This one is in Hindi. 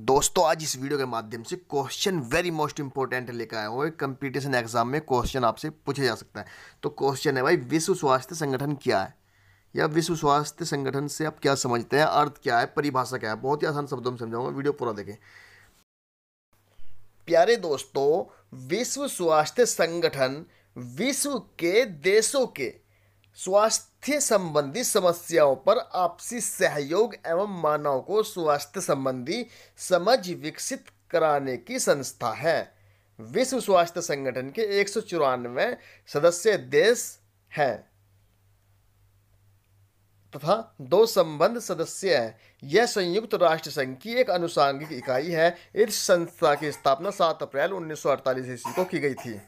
दोस्तों आज इस वीडियो के माध्यम से क्वेश्चन वेरी मोस्ट इंपॉर्टेंट लेकर आया हूँ कंपटीशन एग्जाम में क्वेश्चन आपसे पूछे जा सकता है तो क्वेश्चन है भाई विश्व स्वास्थ्य संगठन क्या है या विश्व स्वास्थ्य संगठन से आप क्या समझते हैं अर्थ क्या है परिभाषा क्या है बहुत ही आसान शब्दों में समझाऊंगा वीडियो पूरा देखें प्यारे दोस्तों विश्व स्वास्थ्य संगठन विश्व के देशों के स्वास्थ्य संबंधी समस्याओं पर आपसी सहयोग एवं मानव को स्वास्थ्य संबंधी समझ विकसित कराने की संस्था है विश्व स्वास्थ्य संगठन के एक सदस्य देश हैं तथा दो संबंध सदस्य है यह संयुक्त राष्ट्र संघ की एक अनुसांगिक इकाई है इस संस्था की स्थापना 7 अप्रैल उन्नीस सौ ईस्वी को की गई थी